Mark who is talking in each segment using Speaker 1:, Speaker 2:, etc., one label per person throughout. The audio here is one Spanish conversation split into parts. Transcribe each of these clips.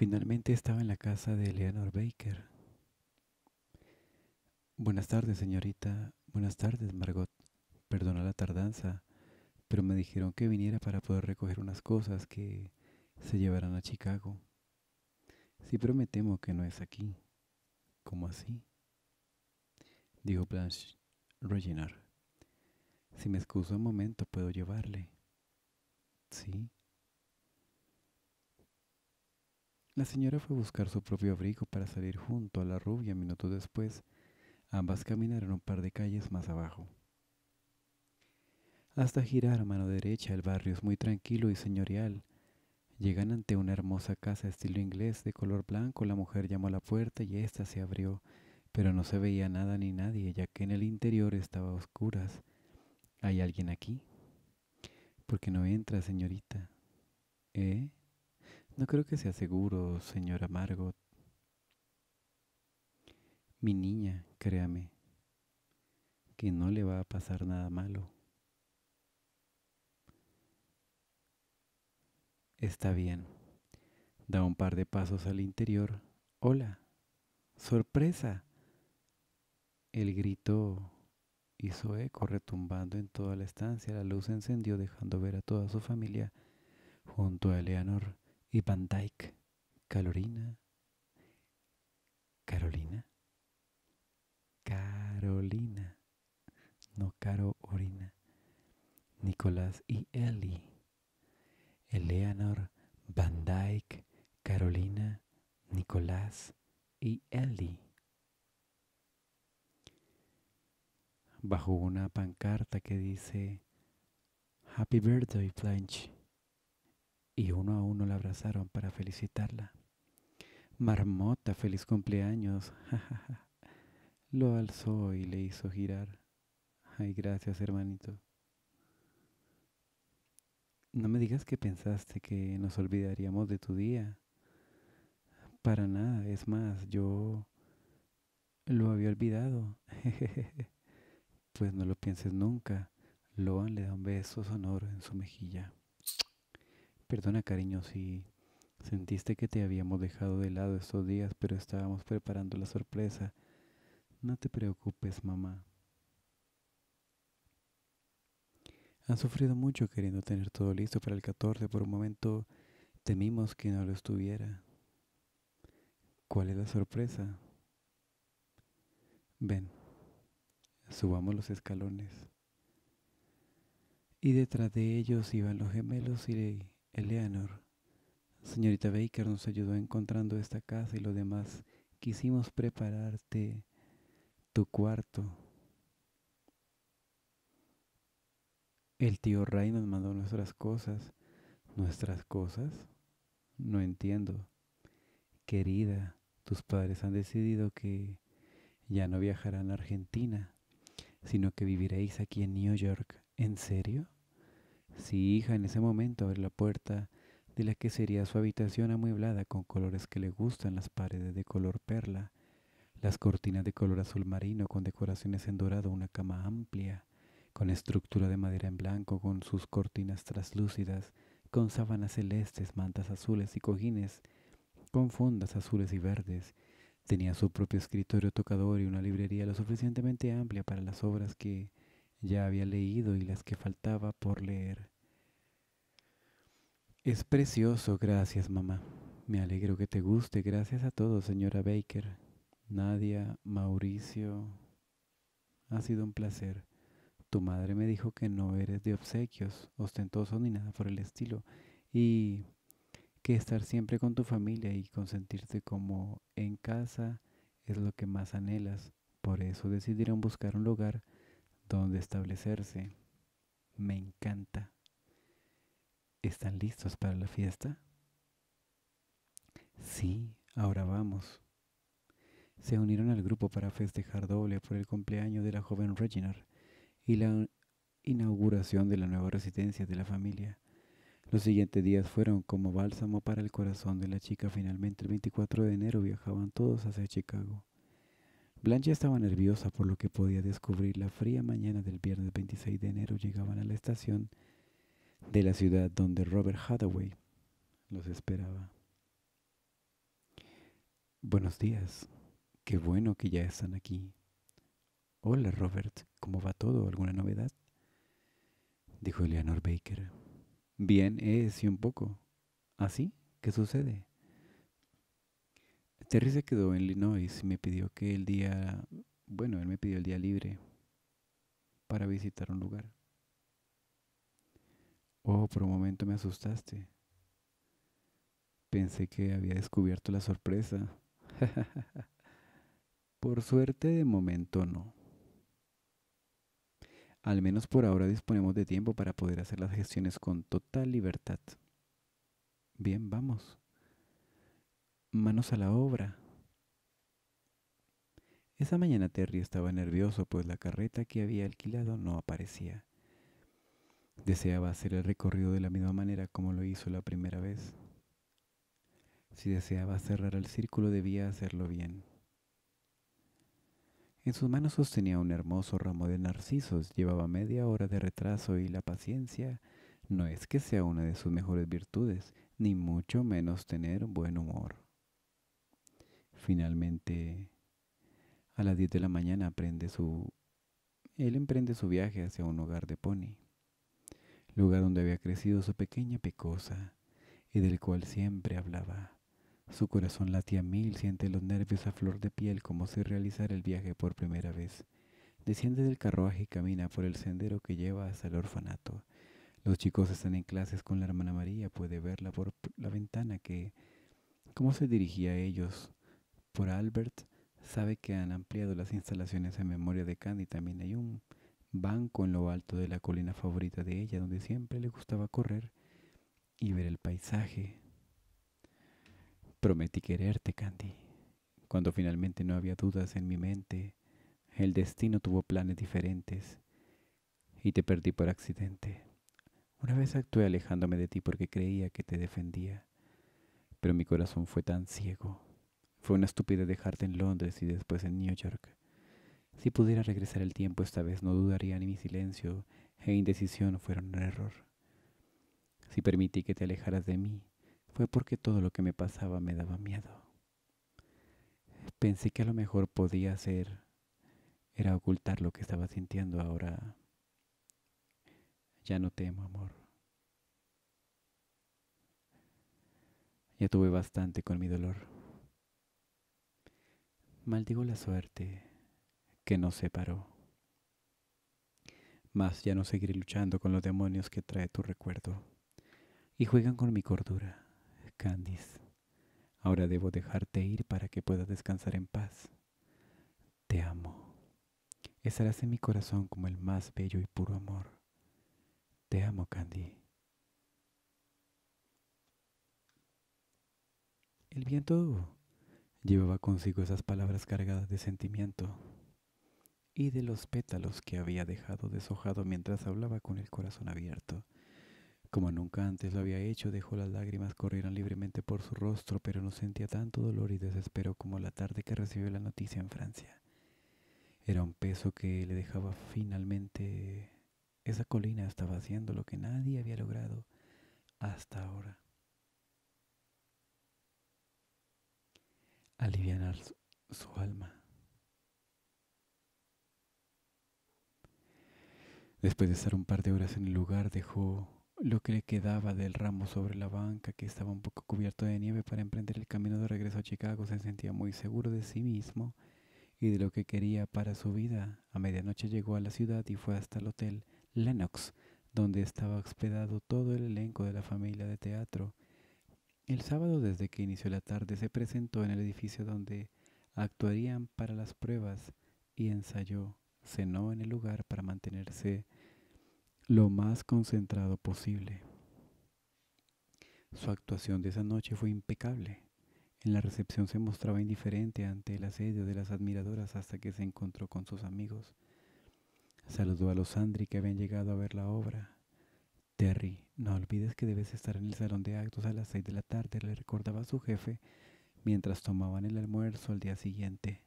Speaker 1: Finalmente estaba en la casa de Eleanor Baker. Buenas tardes, señorita. Buenas tardes, Margot. Perdona la tardanza, pero me dijeron que viniera para poder recoger unas cosas que se llevarán a Chicago. Sí, pero me temo que no es aquí. ¿Cómo así? Dijo Blanche Reginald. Si me excuso un momento, puedo llevarle. Sí, La señora fue a buscar su propio abrigo para salir junto a la rubia minutos después. Ambas caminaron un par de calles más abajo. Hasta girar a mano derecha el barrio es muy tranquilo y señorial. Llegan ante una hermosa casa estilo inglés de color blanco. La mujer llamó a la puerta y ésta se abrió, pero no se veía nada ni nadie, ya que en el interior estaba a oscuras. ¿Hay alguien aquí? ¿Por qué no entra, señorita? ¿Eh? No creo que sea seguro, señora Margot. Mi niña, créame, que no le va a pasar nada malo. Está bien. Da un par de pasos al interior. Hola. Sorpresa. El grito hizo eco retumbando en toda la estancia. La luz se encendió dejando ver a toda su familia junto a Eleanor y Van Dyke... Carolina, Carolina, Carolina, no Carolina... Nicolás y Ellie... Eleanor, Van Dyke... Carolina, Nicolás y Ellie... Bajo una pancarta que dice Happy Birthday, planche y uno a uno la abrazaron para felicitarla. Marmota, feliz cumpleaños. Lo alzó y le hizo girar. Ay, gracias, hermanito. No me digas que pensaste que nos olvidaríamos de tu día. Para nada, es más, yo lo había olvidado. pues no lo pienses nunca. Loan le da un beso sonoro en su mejilla. Perdona, cariño, si sentiste que te habíamos dejado de lado estos días, pero estábamos preparando la sorpresa. No te preocupes, mamá. Han sufrido mucho queriendo tener todo listo para el 14. Por un momento temimos que no lo estuviera. ¿Cuál es la sorpresa? Ven, subamos los escalones. Y detrás de ellos iban los gemelos y Eleanor. Señorita Baker nos ayudó encontrando esta casa y lo demás. Quisimos prepararte tu cuarto. El tío Ray nos mandó nuestras cosas. ¿Nuestras cosas? No entiendo. Querida, tus padres han decidido que ya no viajarán a Argentina, sino que viviréis aquí en New York. ¿En serio? Si hija, en ese momento abre la puerta de la que sería su habitación amueblada con colores que le gustan, las paredes de color perla, las cortinas de color azul marino con decoraciones en dorado, una cama amplia, con estructura de madera en blanco, con sus cortinas traslúcidas, con sábanas celestes, mantas azules y cojines, con fundas azules y verdes. Tenía su propio escritorio tocador y una librería lo suficientemente amplia para las obras que ya había leído y las que faltaba por leer. Es precioso, gracias mamá. Me alegro que te guste, gracias a todos, señora Baker, Nadia, Mauricio. Ha sido un placer. Tu madre me dijo que no eres de obsequios, ostentoso ni nada por el estilo, y que estar siempre con tu familia y consentirte como en casa es lo que más anhelas. Por eso decidieron buscar un lugar donde establecerse. Me encanta. ¿Están listos para la fiesta? Sí, ahora vamos. Se unieron al grupo para festejar doble por el cumpleaños de la joven Reginald y la inauguración de la nueva residencia de la familia. Los siguientes días fueron como bálsamo para el corazón de la chica. Finalmente, el 24 de enero viajaban todos hacia Chicago. Blanche estaba nerviosa por lo que podía descubrir. La fría mañana del viernes 26 de enero llegaban a la estación de la ciudad donde Robert Hathaway los esperaba. Buenos días. Qué bueno que ya están aquí. Hola, Robert. ¿Cómo va todo? ¿Alguna novedad? Dijo Eleanor Baker. Bien es eh, y un poco. ¿Así? ¿Ah, ¿Qué sucede? Terry se quedó en Illinois y me pidió que el día, bueno, él me pidió el día libre para visitar un lugar. Oh, por un momento me asustaste. Pensé que había descubierto la sorpresa. por suerte de momento no. Al menos por ahora disponemos de tiempo para poder hacer las gestiones con total libertad. Bien, vamos manos a la obra. Esa mañana Terry estaba nervioso, pues la carreta que había alquilado no aparecía. Deseaba hacer el recorrido de la misma manera como lo hizo la primera vez. Si deseaba cerrar el círculo debía hacerlo bien. En sus manos sostenía un hermoso ramo de narcisos, llevaba media hora de retraso y la paciencia no es que sea una de sus mejores virtudes, ni mucho menos tener buen humor. Finalmente, a las 10 de la mañana aprende su, él emprende su viaje hacia un hogar de pony, lugar donde había crecido su pequeña pecosa y del cual siempre hablaba. Su corazón latía mil, siente los nervios a flor de piel como si realizara el viaje por primera vez. Desciende del carruaje y camina por el sendero que lleva hasta el orfanato. Los chicos están en clases con la hermana María, puede verla por la ventana que, cómo se dirigía a ellos por Albert sabe que han ampliado las instalaciones en memoria de Candy. También hay un banco en lo alto de la colina favorita de ella, donde siempre le gustaba correr y ver el paisaje. Prometí quererte, Candy. Cuando finalmente no había dudas en mi mente, el destino tuvo planes diferentes y te perdí por accidente. Una vez actué alejándome de ti porque creía que te defendía, pero mi corazón fue tan ciego fue una estúpida dejarte en Londres y después en New York. Si pudiera regresar el tiempo esta vez no dudaría ni mi silencio e indecisión fueron un error. Si permití que te alejaras de mí, fue porque todo lo que me pasaba me daba miedo. Pensé que a lo mejor podía hacer era ocultar lo que estaba sintiendo ahora. Ya no temo, amor. Ya tuve bastante con mi dolor. Maldigo la suerte que nos separó. Mas ya no seguiré luchando con los demonios que trae tu recuerdo y juegan con mi cordura, Candice. Ahora debo dejarte ir para que puedas descansar en paz. Te amo. Estarás en mi corazón como el más bello y puro amor. Te amo, Candy. El viento Llevaba consigo esas palabras cargadas de sentimiento y de los pétalos que había dejado deshojado mientras hablaba con el corazón abierto. Como nunca antes lo había hecho, dejó las lágrimas corrieran libremente por su rostro, pero no sentía tanto dolor y desespero como la tarde que recibió la noticia en Francia. Era un peso que le dejaba finalmente... Esa colina estaba haciendo lo que nadie había logrado hasta ahora. aliviar su alma. Después de estar un par de horas en el lugar, dejó lo que le quedaba del ramo sobre la banca que estaba un poco cubierto de nieve para emprender el camino de regreso a Chicago. Se sentía muy seguro de sí mismo y de lo que quería para su vida. A medianoche llegó a la ciudad y fue hasta el hotel Lennox, donde estaba hospedado todo el elenco de la familia de teatro. El sábado, desde que inició la tarde, se presentó en el edificio donde actuarían para las pruebas y ensayó. Cenó en el lugar para mantenerse lo más concentrado posible. Su actuación de esa noche fue impecable. En la recepción se mostraba indiferente ante el asedio de las admiradoras hasta que se encontró con sus amigos. Saludó a los Andri que habían llegado a ver la obra. Terry, no olvides que debes estar en el salón de actos a las seis de la tarde, le recordaba a su jefe mientras tomaban el almuerzo al día siguiente.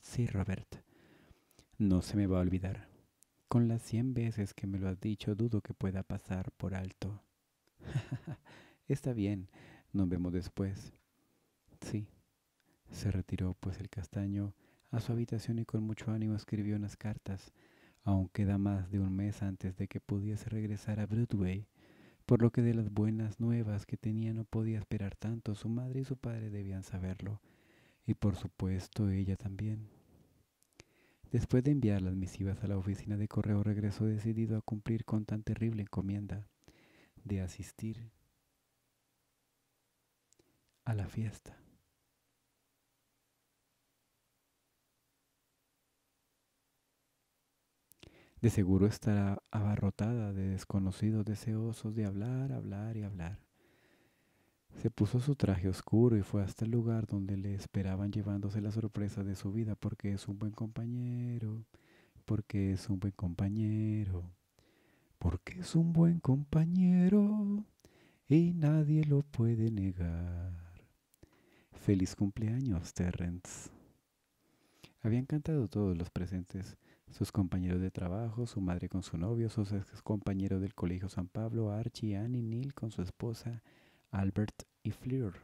Speaker 1: Sí, Robert. No se me va a olvidar. Con las cien veces que me lo has dicho, dudo que pueda pasar por alto. Está bien, nos vemos después. Sí. Se retiró, pues el castaño, a su habitación y con mucho ánimo escribió unas cartas Aún queda más de un mes antes de que pudiese regresar a Broadway, por lo que de las buenas nuevas que tenía no podía esperar tanto. Su madre y su padre debían saberlo, y por supuesto ella también. Después de enviar las misivas a la oficina de correo, regresó decidido a cumplir con tan terrible encomienda de asistir a la fiesta. De seguro estará abarrotada de desconocidos deseosos de hablar, hablar y hablar. Se puso su traje oscuro y fue hasta el lugar donde le esperaban llevándose la sorpresa de su vida porque es un buen compañero, porque es un buen compañero, porque es un buen compañero y nadie lo puede negar. Feliz cumpleaños, Terrence. Habían cantado todos los presentes sus compañeros de trabajo, su madre con su novio, sus ex compañeros del Colegio San Pablo, Archie, Annie, Neil con su esposa, Albert y Fleur.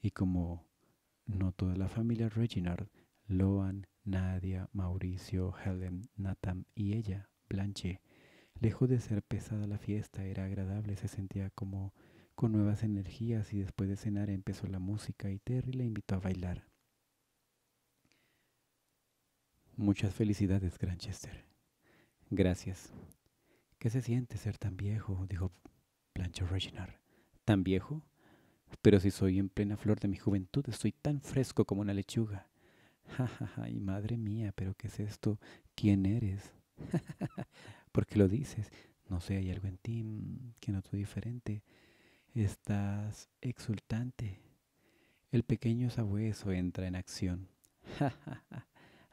Speaker 1: Y como no toda la familia Reginald, Loan, Nadia, Mauricio, Helen, Nathan y ella, Blanche. Lejos de ser pesada la fiesta, era agradable, se sentía como con nuevas energías y después de cenar empezó la música y Terry la invitó a bailar. Muchas felicidades, Granchester. Gracias. ¿Qué se siente ser tan viejo? dijo Blanche Reginard. ¿Tan viejo? Pero si soy en plena flor de mi juventud, estoy tan fresco como una lechuga. Ja, ja, y madre mía, pero ¿qué es esto? ¿Quién eres? ¿Por qué lo dices? No sé, hay algo en ti mm, que no noto diferente. Estás exultante. El pequeño sabueso entra en acción. Ja, ja, ja.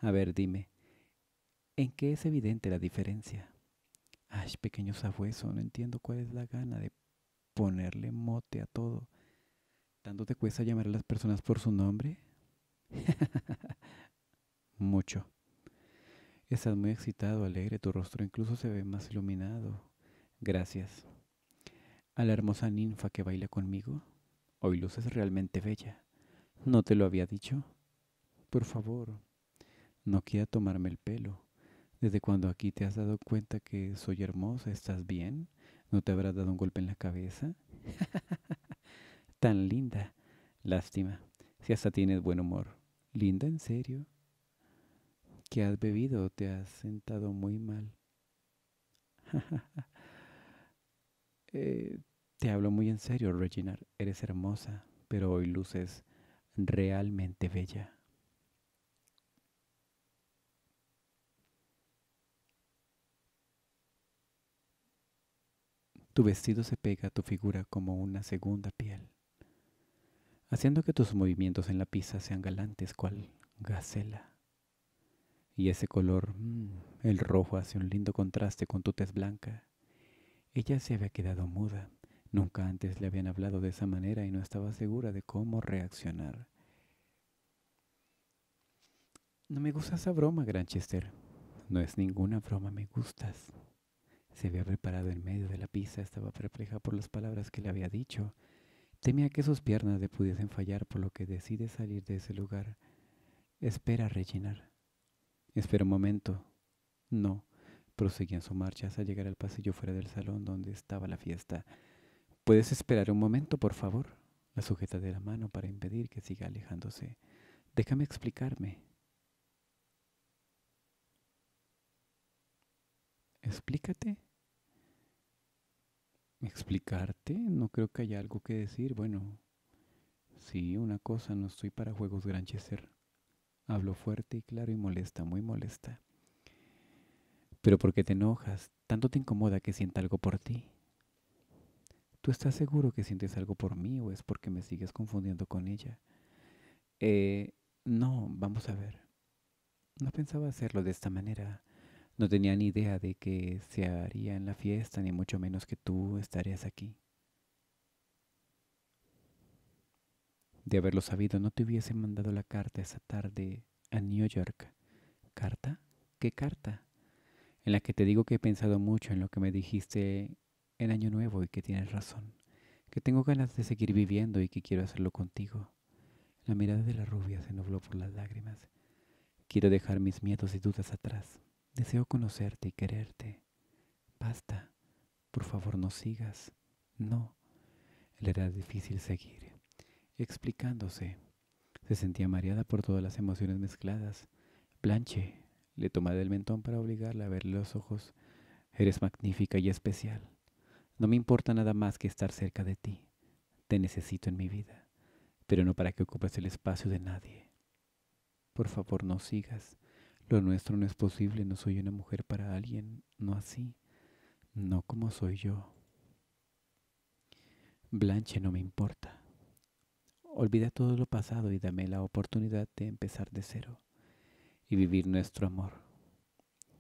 Speaker 1: A ver, dime, ¿en qué es evidente la diferencia? Ay, pequeño sabueso, no entiendo cuál es la gana de ponerle mote a todo. ¿Tanto te cuesta llamar a las personas por su nombre? Mucho. Estás muy excitado, alegre, tu rostro incluso se ve más iluminado. Gracias. A la hermosa ninfa que baila conmigo, hoy luces realmente bella. ¿No te lo había dicho? Por favor, no quiera tomarme el pelo. Desde cuando aquí te has dado cuenta que soy hermosa, ¿estás bien? ¿No te habrás dado un golpe en la cabeza? Tan linda. Lástima. Si hasta tienes buen humor. Linda, en serio. ¿Qué has bebido? Te has sentado muy mal. Eh, te hablo muy en serio, Reginald. Eres hermosa, pero hoy luces realmente bella. Tu vestido se pega a tu figura como una segunda piel, haciendo que tus movimientos en la pista sean galantes cual gacela. Y ese color, mm, el rojo, hace un lindo contraste con tu tez blanca. Ella se había quedado muda. Nunca antes le habían hablado de esa manera y no estaba segura de cómo reaccionar. No me gusta esa broma, Granchester. No es ninguna broma, me gustas. Se había preparado en medio de la pista, estaba perpleja por las palabras que le había dicho. Temía que sus piernas le pudiesen fallar, por lo que decide salir de ese lugar. Espera rellenar. Espera un momento. No. Proseguía en su marcha hasta llegar al pasillo fuera del salón donde estaba la fiesta. ¿Puedes esperar un momento, por favor? La sujeta de la mano para impedir que siga alejándose. Déjame explicarme. explícate. ¿Explicarte? No creo que haya algo que decir. Bueno, sí, una cosa, no estoy para juegos granchecer. Hablo fuerte y claro y molesta, muy molesta. Pero porque te enojas, tanto te incomoda que sienta algo por ti. ¿Tú estás seguro que sientes algo por mí o es porque me sigues confundiendo con ella? Eh, no, vamos a ver. No pensaba hacerlo de esta manera. No tenía ni idea de que se haría en la fiesta, ni mucho menos que tú estarías aquí. De haberlo sabido, no te hubiese mandado la carta esa tarde a New York. ¿Carta? ¿Qué carta? En la que te digo que he pensado mucho en lo que me dijiste en Año Nuevo y que tienes razón, que tengo ganas de seguir viviendo y que quiero hacerlo contigo. La mirada de la rubia se nubló por las lágrimas. Quiero dejar mis miedos y dudas atrás. Deseo conocerte y quererte. Basta, por favor no sigas. No. Le era difícil seguir. Explicándose, se sentía mareada por todas las emociones mezcladas. Planche, le toma del mentón para obligarla a verle los ojos. Eres magnífica y especial. No me importa nada más que estar cerca de ti. Te necesito en mi vida, pero no para que ocupes el espacio de nadie. Por favor, no sigas. Lo nuestro no es posible, no soy una mujer para alguien, no así, no como soy yo. Blanche no me importa. Olvida todo lo pasado y dame la oportunidad de empezar de cero y vivir nuestro amor.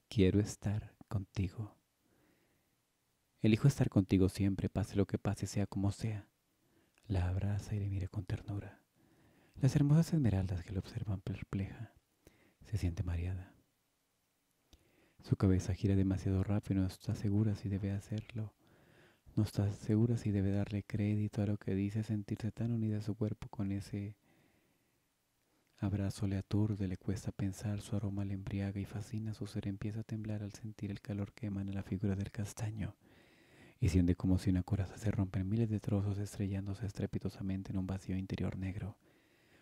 Speaker 1: Quiero estar contigo. Elijo estar contigo siempre, pase lo que pase, sea como sea. La abraza y le mira con ternura. Las hermosas esmeraldas que lo observan perpleja se siente mareada. Su cabeza gira demasiado rápido no está segura si debe hacerlo. No está segura si debe darle crédito a lo que dice, sentirse tan unida a su cuerpo con ese abrazo le aturde, le cuesta pensar, su aroma le embriaga y fascina, su ser empieza a temblar al sentir el calor que emana la figura del castaño y siente como si una coraza se rompe en miles de trozos estrellándose estrepitosamente en un vacío interior negro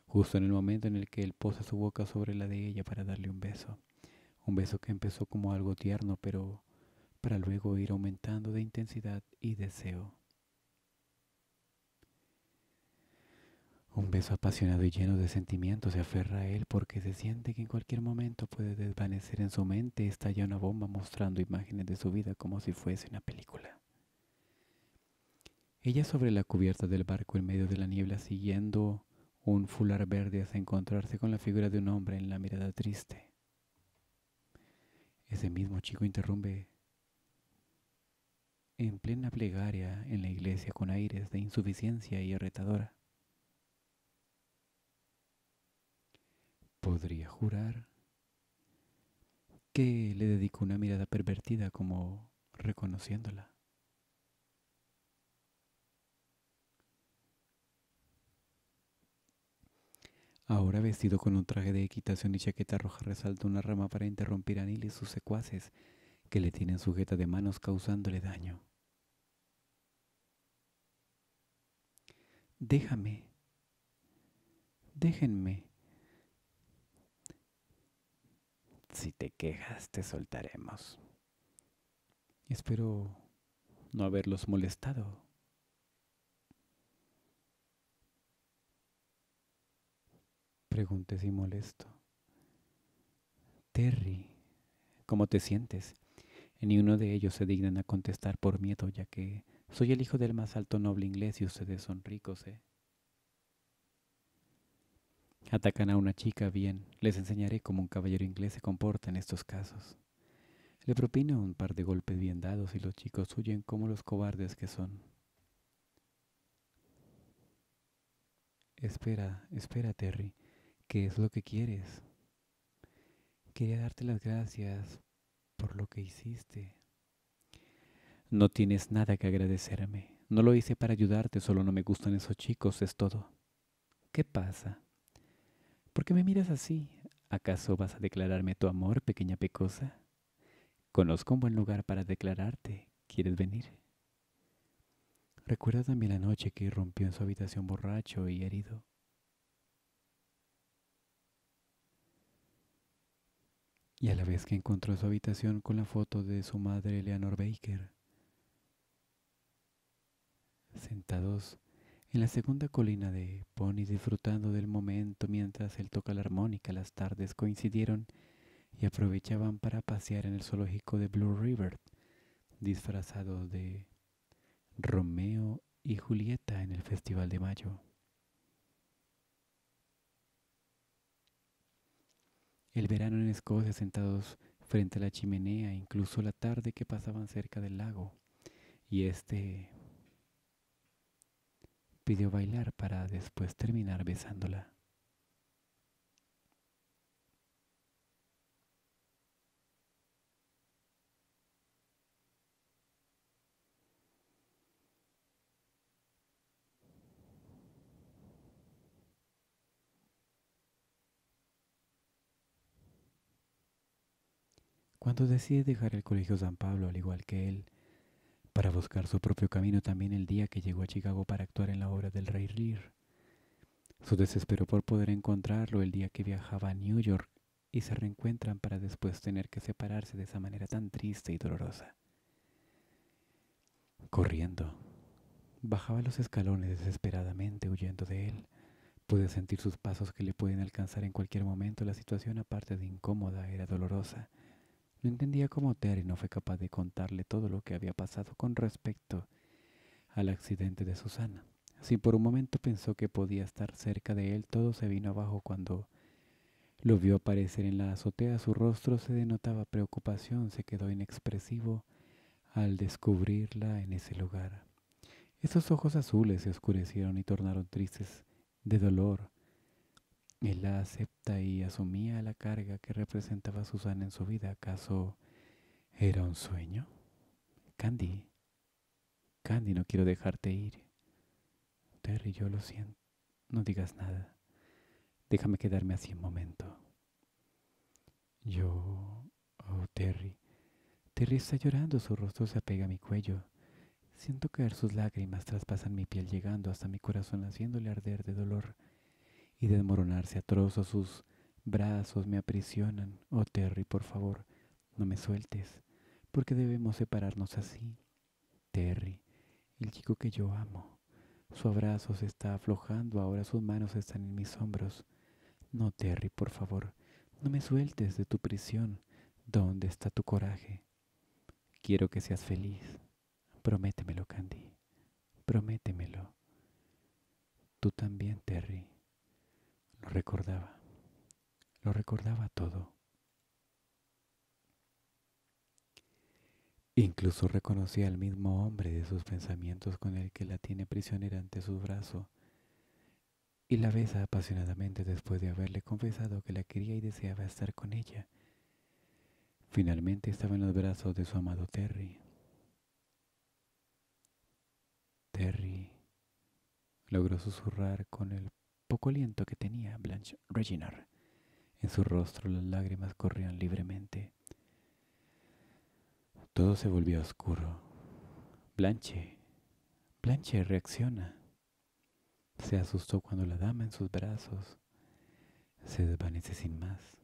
Speaker 1: justo en el momento en el que él posa su boca sobre la de ella para darle un beso. Un beso que empezó como algo tierno, pero para luego ir aumentando de intensidad y deseo. Un beso apasionado y lleno de sentimientos se aferra a él porque se siente que en cualquier momento puede desvanecer en su mente estalla una bomba mostrando imágenes de su vida como si fuese una película. Ella sobre la cubierta del barco en medio de la niebla siguiendo un fular verde hace encontrarse con la figura de un hombre en la mirada triste. Ese mismo chico interrumpe en plena plegaria en la iglesia con aires de insuficiencia y arretadora. Podría jurar que le dedicó una mirada pervertida como reconociéndola. Ahora vestido con un traje de equitación y chaqueta roja, resalta una rama para interrumpir a Nil y sus secuaces, que le tienen sujeta de manos causándole daño. Déjame. Déjenme. Si te quejas, te soltaremos. Espero no haberlos molestado. pregunté y molesto. Terry, ¿cómo te sientes? Ni uno de ellos se dignan a contestar por miedo, ya que soy el hijo del más alto noble inglés y ustedes son ricos, ¿eh? Atacan a una chica bien. Les enseñaré cómo un caballero inglés se comporta en estos casos. Le propina un par de golpes bien dados y los chicos huyen como los cobardes que son. Espera, espera, Terry. ¿Qué es lo que quieres. Quería darte las gracias por lo que hiciste. No tienes nada que agradecerme. No lo hice para ayudarte, solo no me gustan esos chicos, es todo. ¿Qué pasa? ¿Por qué me miras así? ¿Acaso vas a declararme tu amor, pequeña pecosa? Conozco un buen lugar para declararte. ¿Quieres venir? Recuerda también la noche que irrumpió en su habitación borracho y herido. y a la vez que encontró su habitación con la foto de su madre Eleanor Baker. Sentados en la segunda colina de Pony disfrutando del momento mientras él toca la armónica, las tardes coincidieron y aprovechaban para pasear en el zoológico de Blue River, disfrazados de Romeo y Julieta en el Festival de Mayo. el verano en Escocia sentados frente a la chimenea, incluso la tarde que pasaban cerca del lago. Y este pidió bailar para después terminar besándola. Cuando decide dejar el Colegio San Pablo, al igual que él, para buscar su propio camino también el día que llegó a Chicago para actuar en la obra del Rey Lear. Su desespero por poder encontrarlo el día que viajaba a New York y se reencuentran para después tener que separarse de esa manera tan triste y dolorosa. Corriendo, bajaba los escalones desesperadamente huyendo de él. Pude sentir sus pasos que le pueden alcanzar en cualquier momento. La situación aparte de incómoda era dolorosa no entendía cómo Terry no fue capaz de contarle todo lo que había pasado con respecto al accidente de Susana. Si por un momento pensó que podía estar cerca de él, todo se vino abajo cuando lo vio aparecer en la azotea. Su rostro se denotaba preocupación, se quedó inexpresivo al descubrirla en ese lugar. Esos ojos azules se oscurecieron y tornaron tristes de dolor. Él la acepta y asumía la carga que representaba Susana en su vida. ¿Acaso era un sueño? Candy, Candy, no quiero dejarte ir. Terry, yo lo siento. No digas nada. Déjame quedarme así un momento. Yo... Oh, Terry. Terry está llorando, su rostro se apega a mi cuello. Siento caer sus lágrimas, traspasan mi piel llegando hasta mi corazón haciéndole arder de dolor y desmoronarse a trozos sus brazos me aprisionan. Oh Terry, por favor, no me sueltes, porque debemos separarnos así. Terry, el chico que yo amo. Su abrazo se está aflojando, ahora sus manos están en mis hombros. No, Terry, por favor, no me sueltes de tu prisión. ¿Dónde está tu coraje? Quiero que seas feliz. Prométemelo, Candy. Prométemelo. Tú también, Terry lo recordaba, lo recordaba todo. Incluso reconocía al mismo hombre de sus pensamientos con el que la tiene prisionera ante su brazo y la besa apasionadamente después de haberle confesado que la quería y deseaba estar con ella. Finalmente estaba en los brazos de su amado Terry. Terry logró susurrar con el poco aliento que tenía Blanche Reginar. En su rostro las lágrimas corrían libremente. Todo se volvió oscuro. Blanche, Blanche reacciona. Se asustó cuando la dama en sus brazos se desvanece sin más.